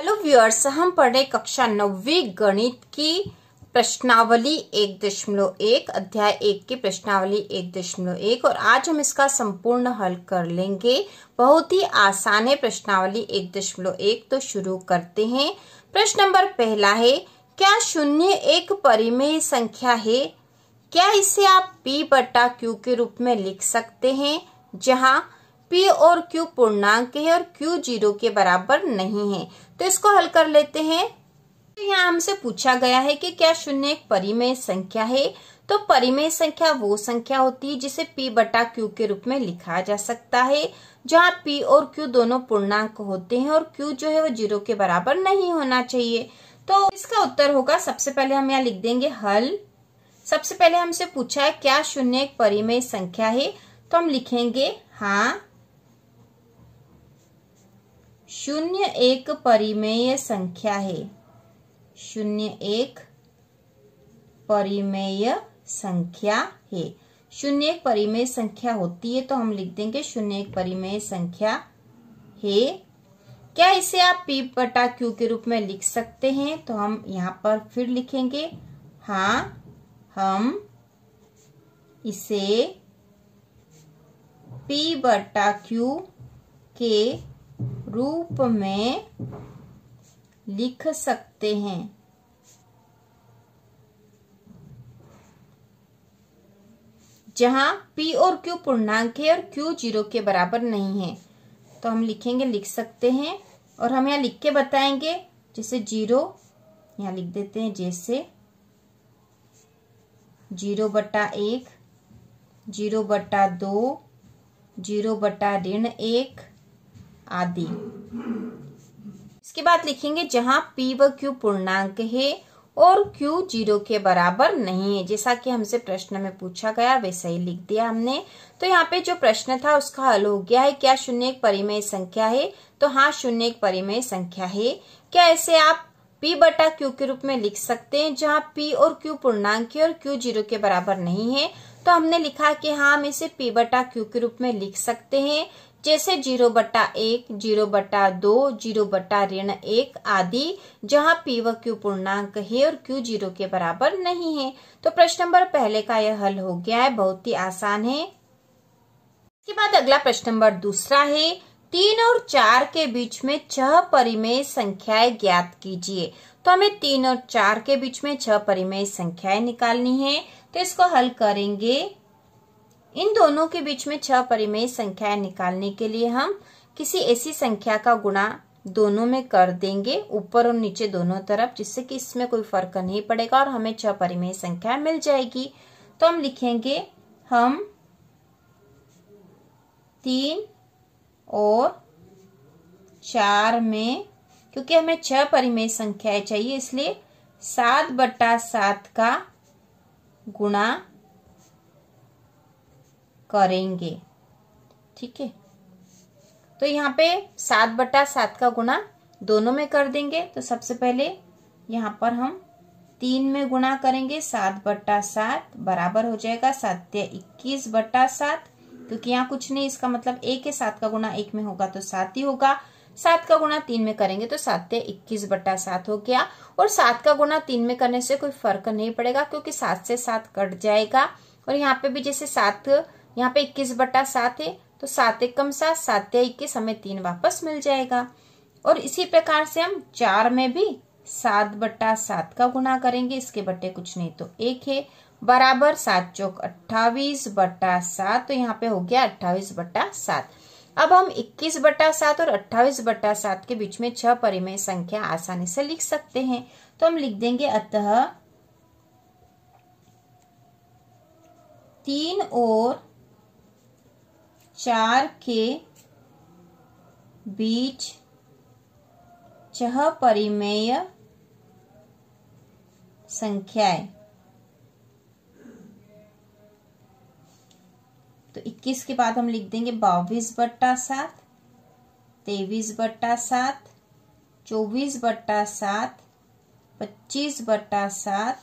hello viewers हम पढ़ रहे कक्षा नौवीं गणित की प्रश्नावली एक दशमलव एक अध्याय एक की प्रश्नावली एक दशमलव एक और आज हम इसका संपूर्ण हल कर लेंगे बहुत ही आसान है प्रश्नावली एक दशमलव एक तो शुरू करते हैं प्रश्न नंबर पहला है क्या शून्य एक परिमेय संख्या है क्या इसे आप पी बटा क्यू के रूप में लिख सकते हैं जहाँ पी और क्यू पूर्णांक है और क्यू जीरो के बराबर नहीं है तो इसको हल कर लेते हैं तो यहाँ हमसे पूछा गया है कि क्या शून्य एक परिमेय संख्या है तो परिमेय संख्या वो संख्या होती है जिसे p बटा q के रूप में लिखा जा सकता है जहाँ p और q दोनों पूर्णांक होते हैं और q जो है वो जीरो के बराबर नहीं होना चाहिए तो इसका उत्तर होगा सबसे पहले हम यहाँ लिख देंगे हल सबसे पहले हमसे पूछा है क्या शून्य एक परिमेय संख्या है तो हम लिखेंगे हाँ शून्य एक परिमेय संख्या है शून्य एक परिमेय संख्या है शून्य एक परिमेय संख्या होती है तो हम लिख देंगे शून्य एक परिमेय संख्या है क्या इसे आप पी बटा क्यू के रूप में लिख सकते हैं तो हम यहाँ पर फिर लिखेंगे हाँ हम इसे पी बटा क्यू के रूप में लिख सकते हैं जहां P और Q पूर्णांक है और Q जीरो के बराबर नहीं है तो हम लिखेंगे लिख सकते हैं और हम यहां लिख के बताएंगे जैसे जीरो यहां लिख देते हैं जैसे जीरो बटा एक जीरो बटा दो जीरो बटा ऋण एक आदि इसके बाद लिखेंगे जहां पी व क्यू पूर्णांक है और Q जीरो के बराबर नहीं है जैसा कि हमसे प्रश्न में पूछा गया वैसा ही लिख दिया हमने तो यहाँ पे जो प्रश्न था उसका हल हो गया है क्या शून्य एक परिमेय संख्या है तो हाँ शून्य एक परिमेय संख्या है क्या ऐसे आप P बटा Q के रूप में लिख सकते हैं जहाँ P और Q पूर्णांक है और Q जीरो के बराबर नहीं है तो हमने लिखा कि हाँ हम इसे पी बटा क्यू के रूप में लिख सकते हैं जैसे जीरो बट्टा एक जीरो बट्टा दो जीरो बट्टा ऋण एक आदि जहां पी व क्यू पूर्णांक है और क्यू जीरो के बराबर नहीं है तो प्रश्न नंबर पहले का यह हल हो गया है बहुत ही आसान है इसके बाद अगला प्रश्न नंबर दूसरा है तीन और चार के बीच में छह परिमेय संख्याएं ज्ञात कीजिए तो हमें तीन और चार के बीच में छह परिमेय संख्याएं निकालनी है तो इसको हल करेंगे इन दोनों के बीच में छह परिमेय संख्या निकालने के लिए हम किसी ऐसी संख्या का गुणा दोनों में कर देंगे ऊपर और नीचे दोनों तरफ जिससे कि इसमें कोई फर्क नहीं पड़ेगा और हमें छह परिमेय संख्या मिल जाएगी तो हम लिखेंगे हम तीन और चार में क्योंकि हमें छह परिमेय संख्याएं चाहिए इसलिए सात बट्टा सात का गुणा करेंगे ठीक है तो यहाँ पे सात बटा सात का गुणा दोनों में कर देंगे तो सबसे पहले यहाँ पर हम तीन में गुणा करेंगे सात बट्टा सात बराबर हो जाएगा सात्य इक्कीस बट्टा सात क्योंकि यहाँ कुछ नहीं इसका मतलब एक है सात का गुणा एक में होगा तो सात ही होगा सात का गुणा तीन में करेंगे तो सात्य इक्कीस बट्टा सात हो गया और सात का गुणा तीन में करने से कोई फर्क नहीं पड़ेगा क्योंकि सात से सात कट जाएगा और यहाँ पे भी जैसे सात यहाँ पे इक्कीस बटा सात है तो सात एकम सात सात इक्कीस हमें तीन वापस मिल जाएगा और इसी प्रकार से हम चार में भी सात बट्टा सात का गुना करेंगे इसके बट्टे कुछ नहीं तो एक है बराबर सात चौक अट्ठावीस बट्टा सात तो यहाँ पे हो गया अट्ठावीस बट्टा सात अब हम इक्कीस बट्टा सात और अट्ठावीस बट्टा सात के बीच में छह परिमेय संख्या आसानी से लिख सकते हैं तो हम लिख देंगे अतः तीन और चार के बीच छह परिमेय संख्याएं तो 21 के बाद हम लिख देंगे बाईस बट्टा सात तेईस बट्टा सात चौबीस बट्टा सात पच्चीस बट्टा सात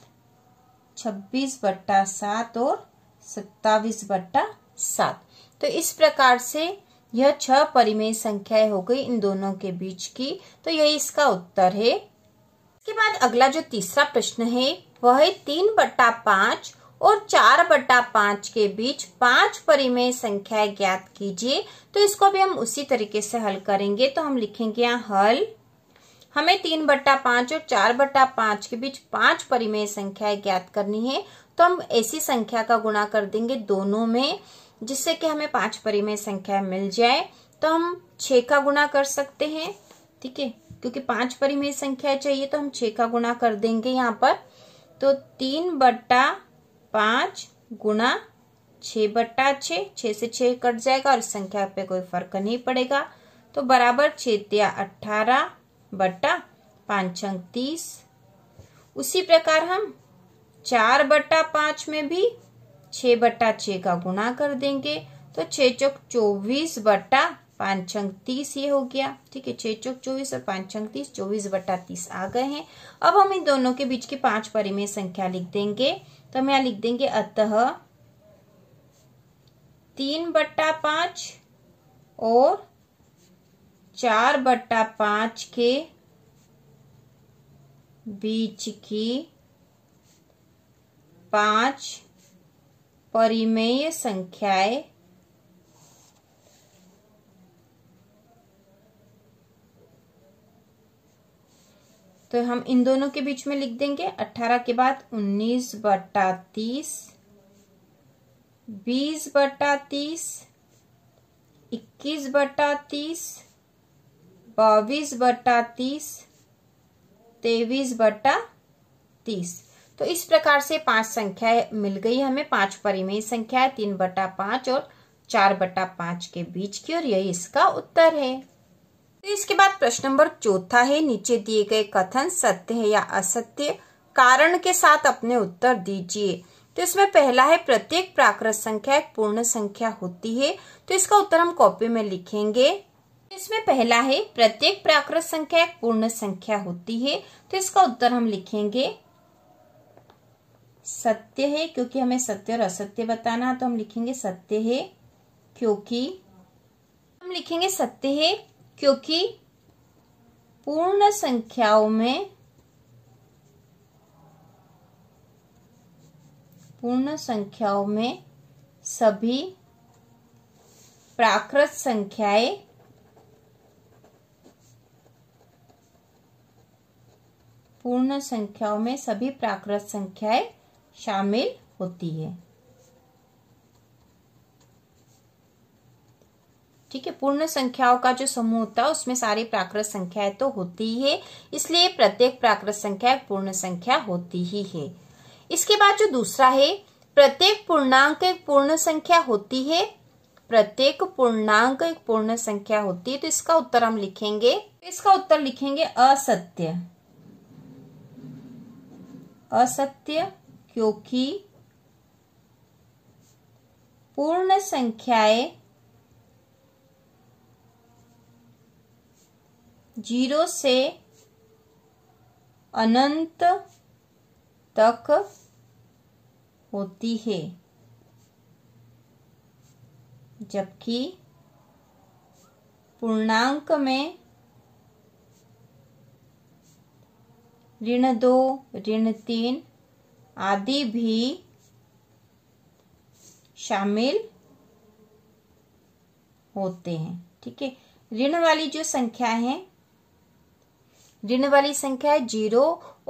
छब्बीस बट्टा सात और सत्ताईस बट्टा सात तो इस प्रकार से यह छह परिमेय संख्या हो गई इन दोनों के बीच की तो यही इसका उत्तर है इसके बाद अगला जो तीसरा प्रश्न है वह है तीन बट्टा पांच और चार बट्टा पांच के बीच पांच परिमेय संख्या ज्ञात कीजिए तो इसको भी हम उसी तरीके से हल करेंगे तो हम लिखेंगे यहाँ हल हमें तीन बट्टा पांच और चार बट्टा पांच के बीच पांच परिमेय संख्या ज्ञात करनी है तो हम ऐसी संख्या का गुणा कर देंगे दोनों में जिससे कि हमें पांच परिमेय संख्या मिल जाए तो हम छ का गुणा कर सकते हैं ठीक है क्योंकि पांच परिमेय संख्या चाहिए तो हम छे का गुणा कर देंगे यहाँ पर तो तीन बट्टा पांच गुणा छ बट्टा छ छ से छः कट जाएगा और संख्या पे कोई फर्क नहीं पड़ेगा तो बराबर छेतिया अठारह बट्टा पांच अंक तीस उसी प्रकार हम चार बट्टा पांच में भी छ बट्टा छ का गुणा कर देंगे तो छ चौक चौबीस बट्टा पांच अंक तीस ये हो गया ठीक है छः चौक चौबीस और पांच अंक तीस चौबीस बट्टा तीस आ गए हैं अब हम इन दोनों के बीच की पांच परिमेय संख्या लिख देंगे तो हम यहाँ लिख देंगे अतः तीन बट्टा पांच और चार बट्टा पांच के बीच की पांच परिमेय संख्याए तो हम इन दोनों के बीच में लिख देंगे 18 के बाद 19 बट्टा तीस बीस बट्टा तीस इक्कीस बट्टा तीस बावीस बट्टा तीस तेईस बट्टा तीस तो इस प्रकार से पांच संख्या मिल गई हमें पांच परिमेय संख्या है तीन बटा पांच और चार बटा पांच के बीच की और यही इसका उत्तर है तो इसके बाद प्रश्न नंबर चौथा है नीचे दिए गए कथन सत्य है या असत्य कारण के साथ अपने उत्तर दीजिए तो इसमें पहला है प्रत्येक प्राकृत संख्या एक पूर्ण संख्या होती है तो इसका उत्तर हम कॉपी में लिखेंगे इसमें पहला है प्रत्येक प्राकृत संख्या एक पूर्ण संख्या होती है तो इसका उत्तर हम लिखेंगे सत्य है क्योंकि हमें सत्य और असत्य बताना तो हम लिखेंगे सत्य है क्योंकि हम लिखेंगे सत्य है क्योंकि पूर्ण संख्याओं में पूर्ण संख्याओं में सभी प्राकृत संख्याएं पूर्ण संख्याओं में सभी प्राकृत संख्याएं शामिल होती है ठीक है पूर्ण संख्याओं का जो समूह होता है उसमें सारी प्राकृत संख्याएं तो होती ही है इसलिए प्रत्येक प्राकृत संख्या एक पूर्ण संख्या होती ही है इसके बाद जो दूसरा है प्रत्येक पूर्णांक एक पूर्ण संख्या होती है प्रत्येक पूर्णांक एक पूर्ण संख्या होती है तो इसका उत्तर हम लिखेंगे इसका उत्तर लिखेंगे असत्य असत्य क्योंकि पूर्ण संख्याएं जीरो से अनंत तक होती है जबकि पूर्णांक में ऋण दो ऋण तीन आदि भी शामिल होते हैं ठीक है ऋण वाली जो संख्या है ऋण वाली संख्या है जीरो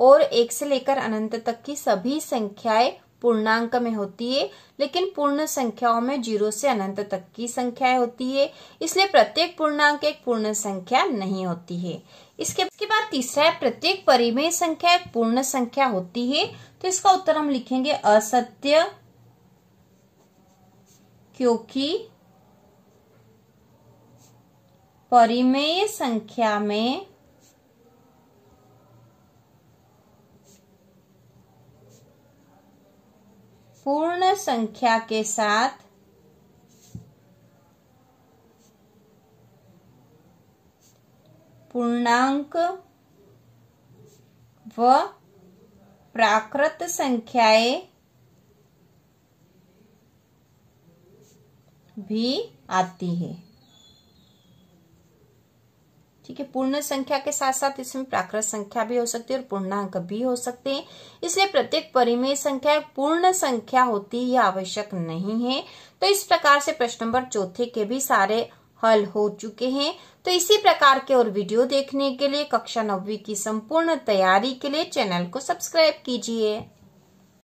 और एक से लेकर अनंत तक की सभी संख्याएं पूर्णांक में होती है लेकिन पूर्ण संख्याओं में जीरो से अनंत तक की संख्याएं होती है इसलिए प्रत्येक पूर्णांक एक पूर्ण संख्या नहीं होती है इसके इसके बाद तीसरा है प्रत्येक परिमेय संख्या एक पूर्ण संख्या होती है तो इसका उत्तर हम लिखेंगे असत्य क्योंकि परिमेय संख्या में पूर्ण संख्या के साथ पूर्णांक व प्राकृत संख्याएं भी आती है ठीक है पूर्ण संख्या के साथ साथ इसमें प्राकृत संख्या भी हो सकती है और पूर्णांक भी हो सकते हैं इसलिए प्रत्येक परिमेय संख्या पूर्ण संख्या होती है आवश्यक नहीं है तो इस प्रकार से प्रश्न नंबर चौथे के भी सारे हल हो चुके हैं तो इसी प्रकार के और वीडियो देखने के लिए कक्षा नब्बे की संपूर्ण तैयारी के लिए चैनल को सब्सक्राइब कीजिए